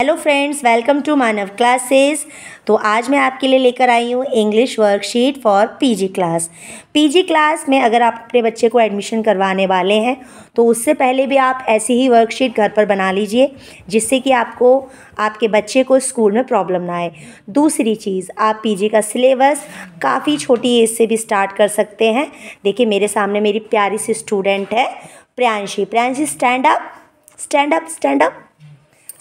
Hello friends welcome to Manav classes तो आज मैं आपके लिए लेकर आई हूँ English worksheet for PG class PG class में अगर आप अपने बच्चे को एडमिशन करवाने वाले हैं तो उससे पहले भी आप ऐसी ही वर्कशीट घर पर बना लीजिए जिससे कि आपको आपके बच्चे को स्कूल में प्रॉब्लम ना आए दूसरी चीज़ आप पी का सिलेबस काफ़ी छोटी एज से भी स्टार्ट कर सकते हैं देखिए मेरे सामने मेरी प्यारी सी स्टूडेंट है Priyanshi Priyanshi stand up stand up stand up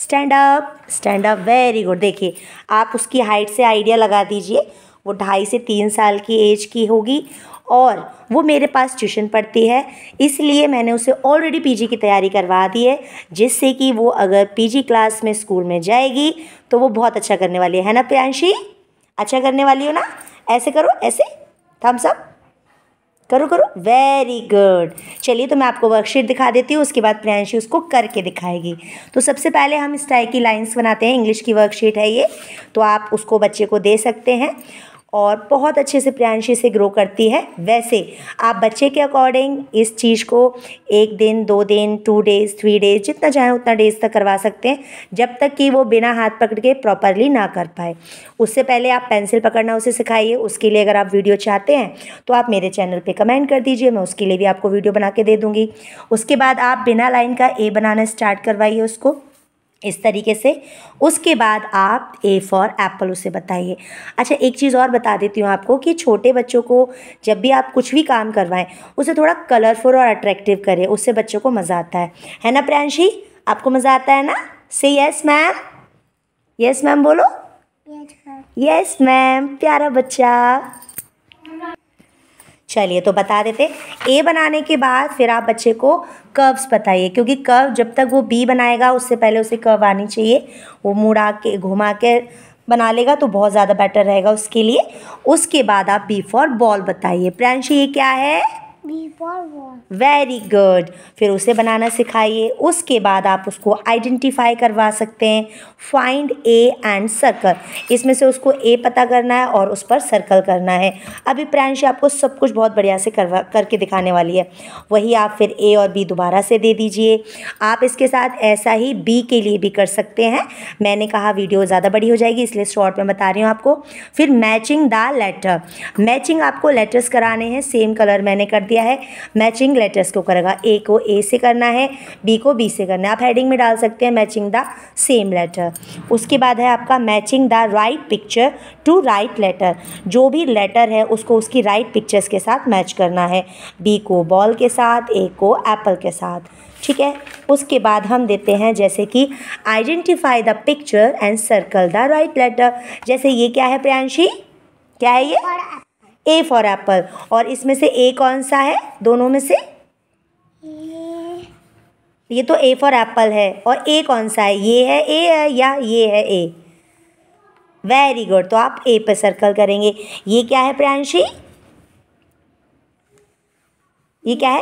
stand up stand up very good देखिए आप उसकी हाइट से आइडिया लगा दीजिए वो ढाई से तीन साल की एज की होगी और वो मेरे पास ट्यूशन पढ़ती है इसलिए मैंने उसे ऑलरेडी पीजी की तैयारी करवा दी है जिससे कि वो अगर पीजी क्लास में स्कूल में जाएगी तो वो बहुत अच्छा करने वाली है ना प्रियांशी अच्छा करने वाली हो ना ऐसे करो ऐसे थम्स अप करो करो वेरी गुड चलिए तो मैं आपको वर्कशीट दिखा देती हूँ उसके बाद प्रियांशी उसको करके दिखाएगी तो सबसे पहले हम इस टाइप की लाइन्स बनाते हैं इंग्लिश की वर्कशीट है ये तो आप उसको बच्चे को दे सकते हैं और बहुत अच्छे से प्रियांशी से ग्रो करती है वैसे आप बच्चे के अकॉर्डिंग इस चीज़ को एक दिन दो दिन टू डेज़ थ्री डेज़ जितना चाहें उतना डेज़ तक करवा सकते हैं जब तक कि वो बिना हाथ पकड़ के प्रॉपरली ना कर पाए उससे पहले आप पेंसिल पकड़ना उसे सिखाइए उसके लिए अगर आप वीडियो चाहते हैं तो आप मेरे चैनल पर कमेंट कर दीजिए मैं उसके लिए भी आपको वीडियो बना के दे दूँगी उसके बाद आप बिना लाइन का ए बनाना स्टार्ट करवाइए उसको इस तरीके से उसके बाद आप ए फॉर एप्पल उसे बताइए अच्छा एक चीज़ और बता देती हूँ आपको कि छोटे बच्चों को जब भी आप कुछ भी काम करवाएं उसे थोड़ा कलरफुल और अट्रैक्टिव करें उससे बच्चों को मज़ा आता है है ना प्रियांशी आपको मज़ा आता है ना से यस मैम यस मैम बोलो यस मैम प्यारा बच्चा चलिए तो बता देते ए बनाने के बाद फिर आप बच्चे को कर्व्स बताइए क्योंकि कर्व जब तक वो बी बनाएगा उससे पहले उसे कर्व आनी चाहिए वो मुड़ा के घुमा के बना लेगा तो बहुत ज़्यादा बेटर रहेगा उसके लिए उसके बाद आप बी फॉर बॉल बताइए प्रियांशी ये क्या है वेरी गुड फिर उसे बनाना सिखाइए उसके बाद आप उसको आइडेंटिफाई करवा सकते हैं फाइंड ए एंड सर्कल इसमें से उसको ए पता करना है और उस पर सर्कल करना है अभी प्रांशी आपको सब कुछ बहुत बढ़िया से करवा करके दिखाने वाली है वही आप फिर ए और बी दोबारा से दे दीजिए आप इसके साथ ऐसा ही बी के लिए भी कर सकते हैं मैंने कहा वीडियो ज़्यादा बड़ी हो जाएगी इसलिए शॉर्ट में बता रही हूँ आपको फिर मैचिंग द लेटर मैचिंग आपको लेटर्स कराने हैं सेम कलर मैंने कर दिया है मैचिंग लेटर्स को करेगा ए को ए से करना है बी को बी से करना है आप हेडिंग में डाल सकते हैं मैचिंग द सेम लेटर उसके बाद है आपका matching the right picture to right letter जो भी लेटर है उसको उसकी राइट right पिक्चर्स के साथ मैच करना है बी को बॉल के साथ ए को एप्पल के साथ ठीक है उसके बाद हम देते हैं जैसे कि identify the picture and circle the right letter जैसे ये क्या है प्रियांशी क्या है ये ए फॉर एप्पल और इसमें से ए कौन सा है दोनों में से ये तो ए फॉर एप्पल है और ए कौन सा है ये है ए है या ये है ए वेरी गुड तो आप ए पे सर्कल करेंगे ये क्या है प्रियांशी ये क्या है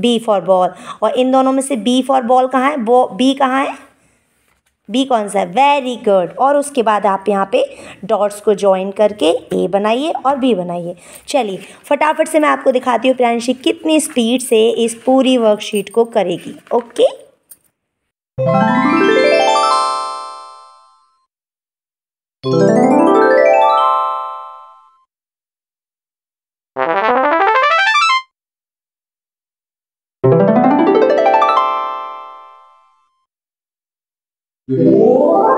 बी फॉर बॉल और इन दोनों में से बी फॉर बॉल कहाँ है बी कहाँ है बी कौन सा है वेरी गुड और उसके बाद आप यहाँ पे डॉट्स को ज्वाइन करके ए बनाइए और बी बनाइए चलिए फटाफट से मैं आपको दिखाती हूँ प्रांशी कितनी स्पीड से इस पूरी वर्कशीट को करेगी ओके okay? Whoa!